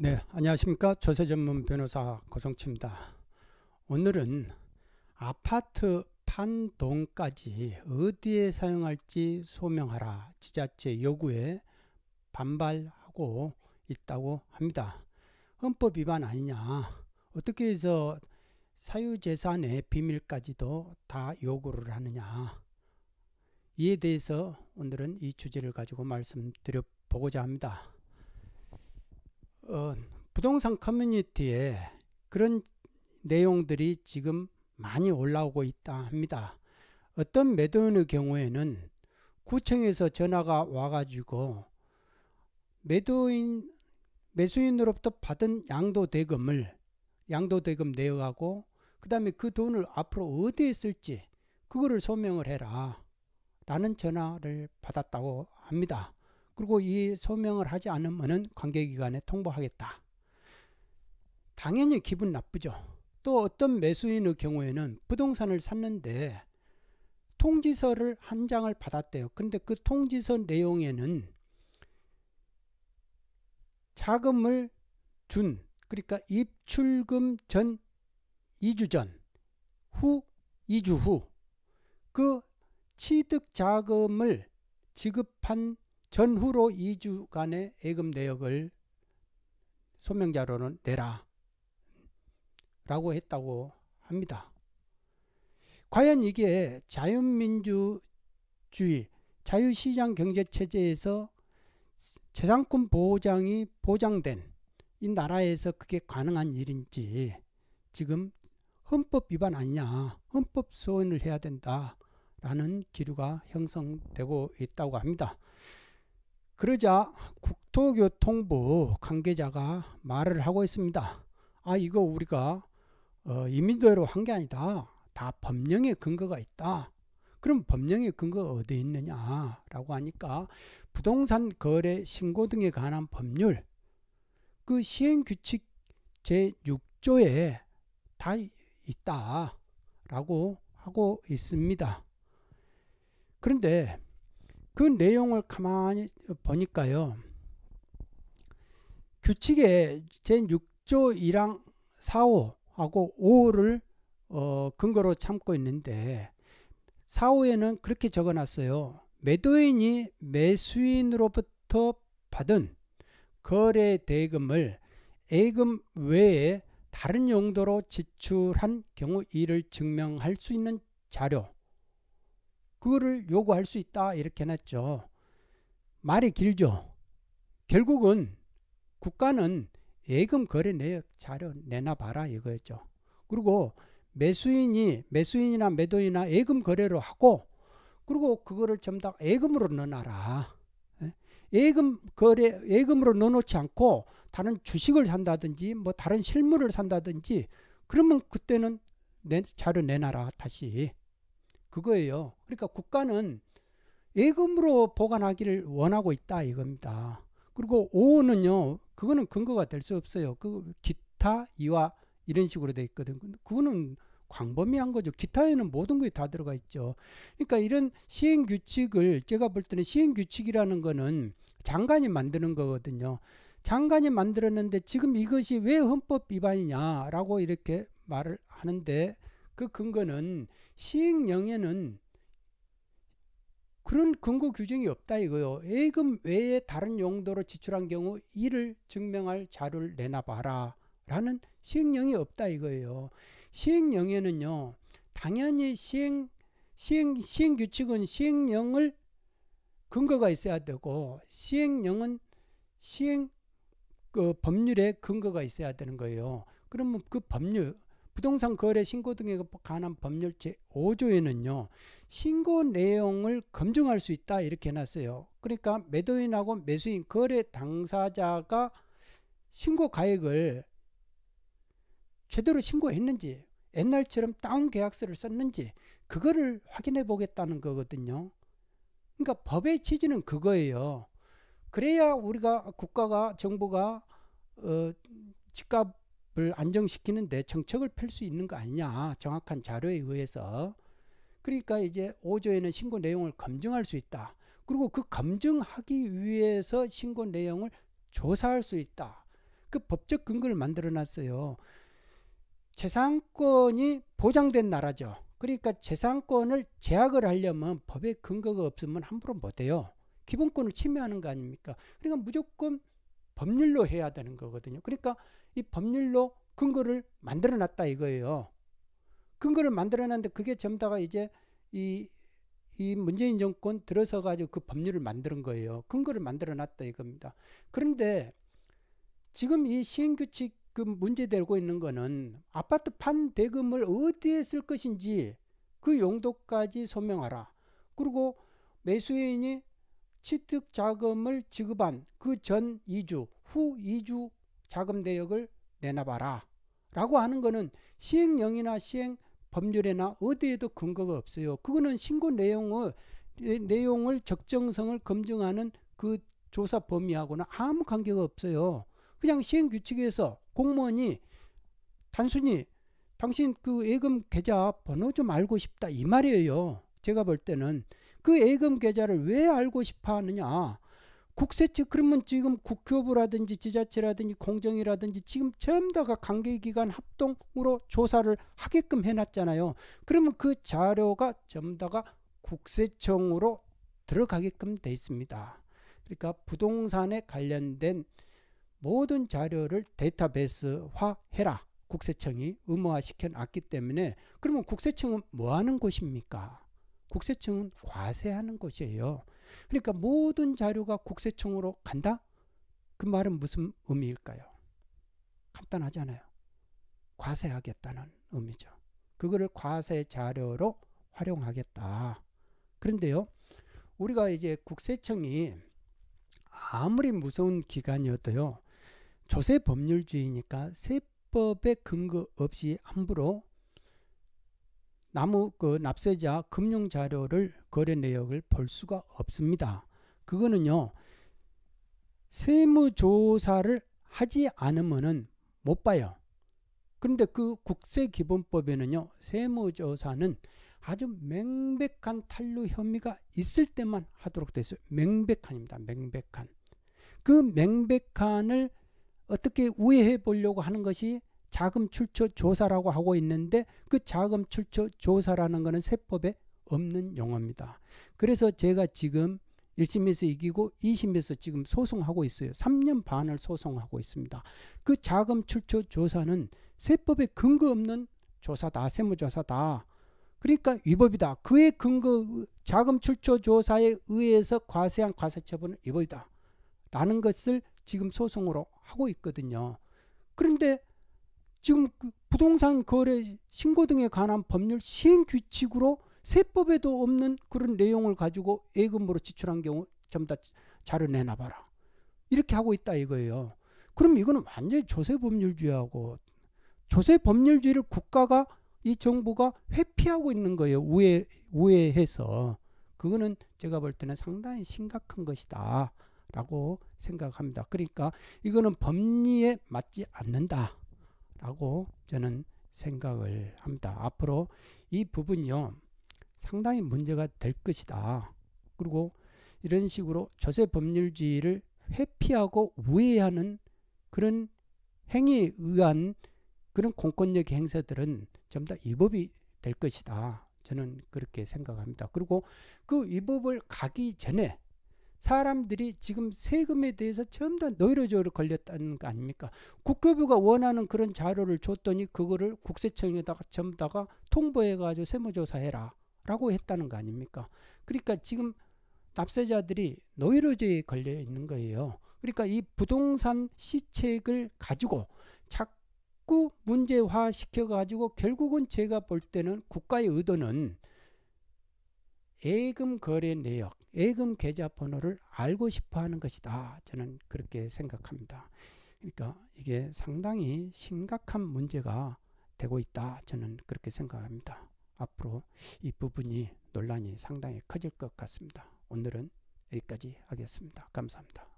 네, 안녕하십니까. 조세 전문 변호사 고성치입니다. 오늘은 아파트 판돈까지 어디에 사용할지 소명하라 지자체 요구에 반발하고 있다고 합니다. 헌법 위반 아니냐. 어떻게 해서 사유재산의 비밀까지도 다 요구를 하느냐. 이에 대해서 오늘은 이 주제를 가지고 말씀드려 보고자 합니다. 어, 부동산 커뮤니티에 그런 내용들이 지금 많이 올라오고 있다 합니다. 어떤 매도인의 경우에는 구청에서 전화가 와가지고 매도인 매수인으로부터 받은 양도 대금을 양도 대금 내어가고 그 다음에 그 돈을 앞으로 어디에 쓸지 그거를 소명을 해라 라는 전화를 받았다고 합니다. 그리고 이 소명을 하지 않으면 관계기관에 통보하겠다. 당연히 기분 나쁘죠. 또 어떤 매수인의 경우에는 부동산을 샀는데 통지서를 한 장을 받았대요. 근데 그 통지서 내용에는 자금을 준 그러니까 입출금 전 2주 전, 후 2주 후 그 취득 자금을 지급한 전후로 2주간의 예금 내역을 소명자료는 내라 라고 했다고 합니다. 과연 이게 자유민주주의, 자유시장 경제체제에서 재산권 보장이 보장된 이 나라에서 그게 가능한 일인지 지금 헌법 위반 아니냐, 헌법 소원을 해야 된다라는 기류가 형성되고 있다고 합니다. 그러자 국토교통부 관계자가 말을 하고 있습니다. 아 이거 우리가 어, 임의대로 한 게 아니다. 다 법령의 근거가 있다. 그럼 법령의 근거가 어디에 있느냐라고 하니까 부동산 거래 신고 등에 관한 법률 그 시행규칙 제6조에 다 있다라고 하고 있습니다. 그런데 그 내용을 가만히 보니까요. 규칙에 제6조 1항 4, 호하고 5를 호 어, 근거로 참고 있는데 4, 호에는 그렇게 적어놨어요. 매도인이 매수인으로부터 받은 거래 대금을 애금 외에 다른 용도로 지출한 경우 이를 증명할 수 있는 자료 그거를 요구할 수 있다 이렇게 냈죠. 말이 길죠. 결국은 국가는 예금 거래 내역 자료 내놔 봐라 이거였죠. 그리고 매수인이 매수인이나 매도인이나 예금 거래로 하고 그리고 그거를 전부 다 예금으로 넣어놔라. 예? 예금 거래 예금으로 넣어놓지 않고 다른 주식을 산다든지 뭐 다른 실물을 산다든지 그러면 그때는 내 자료 내놔라 다시 그거예요. 그러니까 국가는 예금으로 보관하기를 원하고 있다 이겁니다. 그리고 5는요. 호 그거는 근거가 될 수 없어요. 그 기타 이와 이런 식으로 돼 있거든. 그거는 광범위한 거죠. 기타에는 모든 것이 다 들어가 있죠. 그러니까 이런 시행 규칙을 제가 볼 때는 시행 규칙이라는 거는 장관이 만드는 거거든요. 장관이 만들었는데 지금 이것이 왜 헌법 위반이냐라고 이렇게 말을 하는데 그 근거는 시행령에는 그런 근거 규정이 없다 이거요. 예금 외에 다른 용도로 지출한 경우 이를 증명할 자료를 내놔봐라 라는 시행령이 없다 이거예요. 시행령에는요. 당연히 시행 시행 시행 규칙은 시행령을 근거가 있어야 되고 시행령은 시행 그 법률에 근거가 있어야 되는 거예요. 그러면 그 법률 부동산 거래 신고 등에 관한 법률 제5조에는요. 신고 내용을 검증할 수 있다 이렇게 해놨어요. 그러니까 매도인하고 매수인 거래 당사자가 신고 가액을 제대로 신고했는지 옛날처럼 다운 계약서를 썼는지 그거를 확인해 보겠다는 거거든요. 그러니까 법의 취지는 그거예요. 그래야 우리가 국가가 정부가 어, 집값 을 안정시키는데 정책을 펼 수 있는 거 아니냐 정확한 자료에 의해서 그러니까 이제 5조에는 신고 내용을 검증할 수 있다 그리고 그 검증하기 위해서 신고 내용을 조사할 수 있다 그 법적 근거를 만들어 놨어요 재산권이 보장된 나라죠 그러니까 재산권을 제약을 하려면 법의 근거가 없으면 함부로 못해요 기본권을 침해하는 거 아닙니까 그러니까 무조건 법률로 해야 되는 거거든요. 그러니까 이 법률로 근거를 만들어 놨다 이거예요. 근거를 만들어 놨는데 그게 전부 다가 이제 이, 이 문재인 정권 들어서 가지고 그 법률을 만드는 거예요. 근거를 만들어 놨다 이겁니다. 그런데 지금 이 시행규칙 그 문제되고 있는 거는 아파트 판 대금을 어디에 쓸 것인지 그 용도까지 소명하라. 그리고 매수인이 취득 자금을 지급한 그 전 2주, 후 2주 자금 대역을 내놔봐라. 라고 하는 거는 시행령이나 시행 법률에나 어디에도 근거가 없어요. 그거는 신고 내용을, 내용을 적정성을 검증하는 그 조사 범위하고는 아무 관계가 없어요. 그냥 시행 규칙에서 공무원이 단순히 당신 그 예금 계좌 번호 좀 알고 싶다 이 말이에요. 제가 볼 때는 그 예금 계좌를 왜 알고 싶어 하느냐? 국세청 그러면 지금 국교부라든지 지자체라든지 공정이라든지 지금 전부 다가 관계기관 합동으로 조사를 하게끔 해놨잖아요. 그러면 그 자료가 전부 다가 국세청으로 들어가게끔 돼 있습니다. 그러니까 부동산에 관련된 모든 자료를 데이터베이스화 해라. 국세청이 의무화 시켜 놨기 때문에 그러면 국세청은 뭐 하는 곳입니까? 국세청은 과세하는 것이에요. 그러니까 모든 자료가 국세청으로 간다? 그 말은 무슨 의미일까요? 간단하잖아요. 과세하겠다는 의미죠. 그거를 과세 자료로 활용하겠다. 그런데요, 우리가 이제 국세청이 아무리 무서운 기관이어도요, 조세 법률주의니까 세법에 근거 없이 함부로 나무 그 납세자 금융 자료를 거래 내역을 볼 수가 없습니다. 그거는요. 세무 조사를 하지 않으면은 못 봐요. 그런데 그 국세기본법에는요. 세무 조사는 아주 맹백한 탈루 혐의가 있을 때만 하도록 되어 있어요. 맹백한입니다맹백한그맹백한을 어떻게 우회해 보려고 하는 것이 자금 출처 조사라고 하고 있는데 그 자금 출처 조사라는 것은 세법에 없는 용어입니다. 그래서 제가 지금 1심에서 이기고 2심에서 지금 소송하고 있어요. 3년 반을 소송하고 있습니다. 그 자금 출처 조사는 세법에 근거 없는 조사다. 세무조사다. 그러니까 위법이다. 그의 근거 자금 출처 조사에 의해서 과세한 과세 처분은 위법이다. 라는 것을 지금 소송으로 하고 있거든요. 그런데 지금 그 부동산 거래 신고 등에 관한 법률 시행 규칙으로 세법에도 없는 그런 내용을 가지고 예금으로 지출한 경우 전부 다 자료 내놔봐라. 이렇게 하고 있다 이거예요. 그럼 이거는 완전히 조세 법률주의하고 조세 법률주의를 국가가 이 정부가 회피하고 있는 거예요. 우회 우회해서 그거는 제가 볼 때는 상당히 심각한 것이다라고 생각합니다. 그러니까 이거는 법리에 맞지 않는다. 라고 저는 생각을 합니다. 앞으로 이 부분이요. 상당히 문제가 될 것이다. 그리고 이런 식으로 조세 법률주의를 회피하고 우회하는 그런 행위에 의한 그런 공권력 행사들은 전부 다 위법이 될 것이다. 저는 그렇게 생각합니다. 그리고 그 위법을 가기 전에 사람들이 지금 세금에 대해서 전부 다 노이로제로 걸렸다는 거 아닙니까? 국교부가 원하는 그런 자료를 줬더니 그거를 국세청에다가 전부 다가 통보해가지고 세무조사해라 라고 했다는 거 아닙니까? 그러니까 지금 납세자들이 노이로제에 걸려 있는 거예요. 그러니까 이 부동산 시책을 가지고 자꾸 문제화 시켜가지고 결국은 제가 볼 때는 국가의 의도는 예금 거래 내역 예금 계좌 번호를 알고 싶어 하는 것이다. 저는 그렇게 생각합니다. 그러니까 이게 상당히 심각한 문제가 되고 있다. 저는 그렇게 생각합니다. 앞으로 이 부분이 논란이 상당히 커질 것 같습니다. 오늘은 여기까지 하겠습니다. 감사합니다.